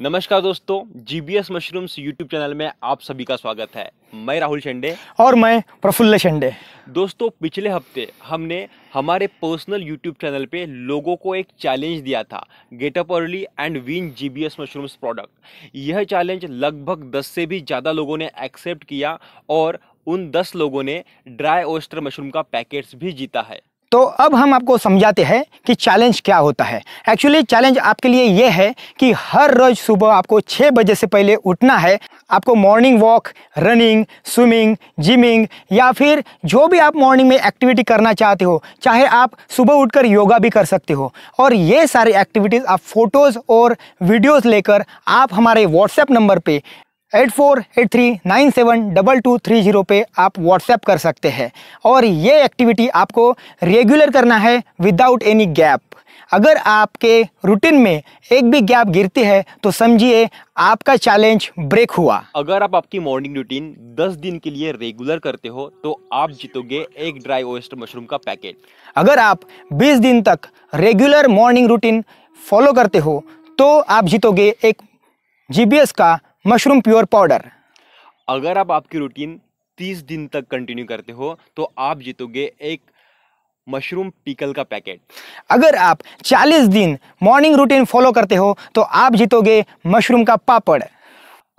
नमस्कार दोस्तों GBS mushrooms YouTube channel में आप सभी का स्वागत है मैं राहुल शेंडे और मैं प्रफुल्ल शेंडे दोस्तों पिछले हफ्ते हमने हमारे पर्सनल यूट्यूब चैनल पे लोगों को एक चैलेंज दिया था get up early and win GBS mushrooms product यह चैलेंज लगभग 10 से भी ज़्यादा लोगों ने एक्सेप्ट किया और उन दस लोगों ने ड्राई ओस्टर मशरूम का पैकेट्स भी जीता है तो अब हम आपको समझाते हैं कि चैलेंज क्या होता है एक्चुअली चैलेंज आपके लिए ये है कि हर रोज़ सुबह आपको छः बजे से पहले उठना है आपको morning walk running swimming gymming या फिर जो भी आप मॉर्निंग में एक्टिविटी करना चाहते हो चाहे आप सुबह उठकर योगा भी कर सकते हो और ये सारी एक्टिविटीज़ आप फ़ोटोज़ और वीडियोज़ लेकर आप हमारे व्हाट्सएप नंबर पर eight four eight three nine seven double two three zero पे आप व्हाट्सएप कर सकते हैं और ये एक्टिविटी आपको रेगुलर करना है विदाउट एनी गैप अगर आपके रूटीन में एक भी गैप गिरती है तो समझिए आपका चैलेंज ब्रेक हुआ अगर आप आपकी मॉर्निंग रूटीन 10 दिन के लिए रेगुलर करते हो तो आप जीतोगे एक ड्राई ओएस्टर मशरूम का पैकेट अगर आप 20 दिन तक रेगुलर मॉर्निंग रूटीन फॉलो करते हो तो आप जीतोगे एक जीबीएस का मशरूम प्योर पाउडर अगर आप आपकी रूटीन तीस दिन तक कंटिन्यू करते हो तो आप जीतोगे एक मशरूम पिकल का पैकेट अगर आप 40 दिन मॉर्निंग रूटीन फॉलो करते हो तो आप जीतोगे मशरूम का पापड़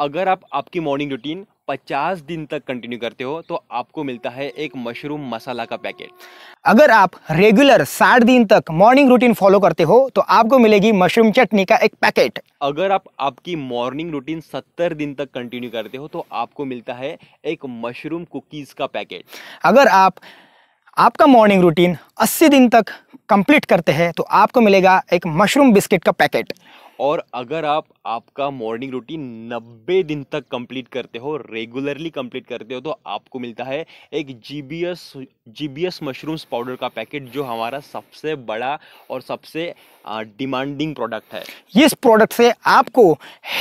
अगर आप आपकी मॉर्निंग रूटीन पचास दिन तक कंटिन्यू करते हो तो आपको मिलता है एक मशरूम मसाला का पैकेट अगर आप रेगुलर साठ दिन तक मॉर्निंग रूटीन फॉलो करते हो तो आपको मिलेगी मशरूम चटनी का एक पैकेट अगर आप आपकी मॉर्निंग रूटीन सत्तर दिन तक कंटिन्यू करते हो तो आपको मिलता है एक मशरूम कुकीज़ का पैकेट अगर आप आपका मॉर्निंग रूटीन 80 दिन तक कंप्लीट करते हैं तो आपको मिलेगा एक मशरूम बिस्किट का पैकेट और अगर आप आपका मॉर्निंग रूटीन नब्बे दिन तक कंप्लीट करते हो रेगुलरली कंप्लीट करते हो तो आपको मिलता है एक G B S G B S mushrooms powder का पैकेट जो हमारा सबसे बड़ा और सबसे डिमांडिंग प्रोडक्ट है इस प्रोडक्ट से आपको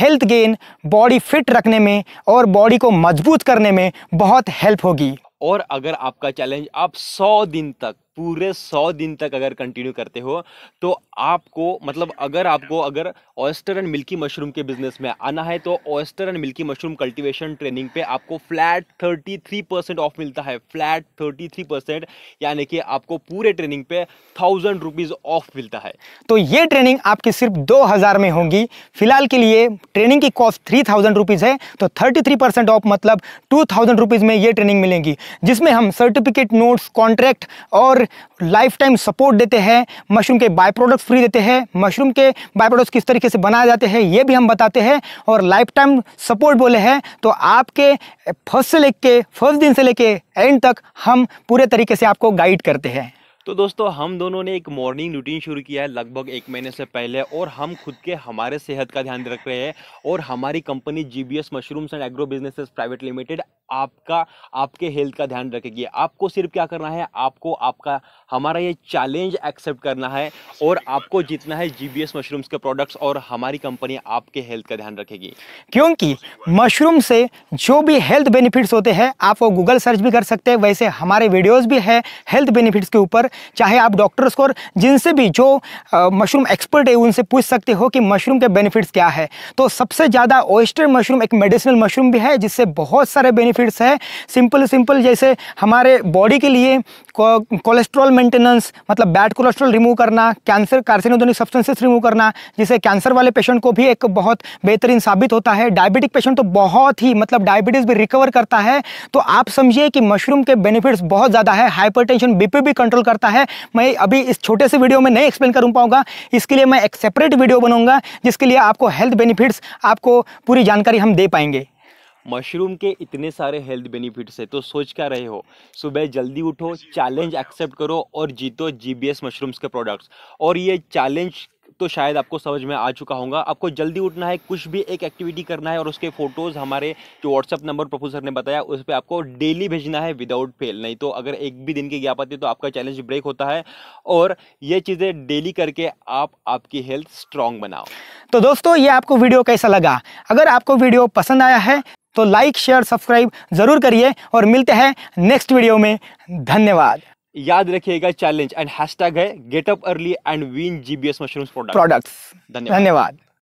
हेल्थ गेन बॉडी फिट रखने में और बॉडी को मजबूत करने में बहुत हेल्प होगी और अगर आपका चैलेंज आप 100 दिन तक पूरे सौ दिन तक अगर कंटिन्यू करते हो तो आपको मतलब अगर आपको अगर ऑयस्टर एंड मिल्की मशरूम के बिजनेस में आना है तो oyster and milky mushroom cultivation training पे आपको flat thirty three percent off मिलता है फ्लैट थर्टी थ्री परसेंट यानी कि आपको पूरे ट्रेनिंग पे थाउजेंड रुपीज़ ऑफ मिलता है तो ये ट्रेनिंग आपकी सिर्फ दो हज़ार में होंगी फिलहाल के लिए ट्रेनिंग की कॉस्ट थ्री थाउजेंड रुपीज़ है तो थर्टी थ्री परसेंट ऑफ मतलब टू थाउजेंड रुपीज़ में ये ट्रेनिंग मिलेंगी जिसमें हम सर्टिफिकेट नोट्स कॉन्ट्रैक्ट और पर लाइफ टाइम सपोर्ट देते हैं मशरूम के बाय प्रोडक्ट फ्री देते हैं मशरूम के बाय प्रोडक्ट्स किस तरीके से बनाए जाते हैं ये भी हम बताते हैं और लाइफ टाइम सपोर्ट बोले हैं तो आपके फर्स्ट से लेके फर्स्ट दिन से लेके एंड तक हम पूरे तरीके से आपको गाइड करते हैं तो दोस्तों हम दोनों ने एक मॉर्निंग रूटीन शुरू किया है लगभग एक महीने से पहले और हम खुद के हमारे सेहत का ध्यान रख रहे हैं और हमारी company G B S mushrooms and agro businesses private limited आपका आपके हेल्थ का ध्यान रखेगी आपको सिर्फ क्या करना है आपको आपका हमारा ये चैलेंज एक्सेप्ट करना है और आपको जितना है जी मशरूम्स के प्रोडक्ट्स और हमारी कंपनी आपके हेल्थ का ध्यान रखेगी क्योंकि मशरूम से जो भी हेल्थ बेनिफिट्स होते हैं आप वो गूगल सर्च भी कर सकते हैं वैसे हमारे वीडियोज़ भी है हेल्थ बेनिफिट्स के ऊपर चाहे आप डॉक्टर्स को जिनसे भी जो मशरूम एक्सपर्ट है उनसे पूछ सकते हो कि मशरूम के बेनिफिट्स क्या है तो सबसे ज़्यादा ऑयस्टर मशरूम एक मेडिसिनल मशरूम भी है जिससे बहुत सारे बेनिफिट बेनिफिट्स है सिंपल सिंपल जैसे हमारे बॉडी के लिए कोलेस्ट्रॉल मेंटेनेंस मतलब बैड कोलेस्ट्रॉल रिमूव करना कैंसर कार्सिनोजेनिक सब्सटेंसेस रिमूव करना जिसे कैंसर वाले पेशेंट को भी एक बहुत बेहतरीन साबित होता है डायबिटिक पेशेंट तो बहुत ही मतलब डायबिटीज़ भी रिकवर करता है तो आप समझिए कि मशरूम के बेनिफिट्स बहुत ज़्यादा है हाइपर टेंशन भी कंट्रोल करता है मैं अभी इस छोटे से वीडियो में नहीं एक्सप्लेन कर पाऊंगा इसके लिए मैं एक सेपरेट वीडियो बनाऊंगा जिसके लिए आपको हेल्थ बेनिफिट्स आपको पूरी जानकारी हम दे पाएंगे मशरूम के इतने सारे हेल्थ बेनिफिट्स है तो सोच क्या रहे हो सुबह जल्दी उठो चैलेंज एक्सेप्ट करो और जीतो जीबीएस मशरूम्स के प्रोडक्ट्स और ये चैलेंज तो शायद आपको समझ में आ चुका होगा आपको जल्दी उठना है कुछ भी एक एक्टिविटी करना है और उसके फोटोज़ हमारे जो व्हाट्सअप नंबर प्रोफेसर ने बताया उस पर आपको डेली भेजना है विदाउट फेल नहीं तो अगर एक भी दिन की गैप आती है तो आपका चैलेंज ब्रेक होता है और ये चीज़ें डेली करके आप आपकी हेल्थ स्ट्रांग बनाओ तो दोस्तों ये आपको वीडियो कैसा लगा अगर आपको वीडियो पसंद आया है तो लाइक शेयर सब्सक्राइब ज़रूर करिए और मिलते हैं नेक्स्ट वीडियो में धन्यवाद याद रखिएगा चैलेंज एंड हैशटैग है get up early and win GBS mushrooms products धन्यवाद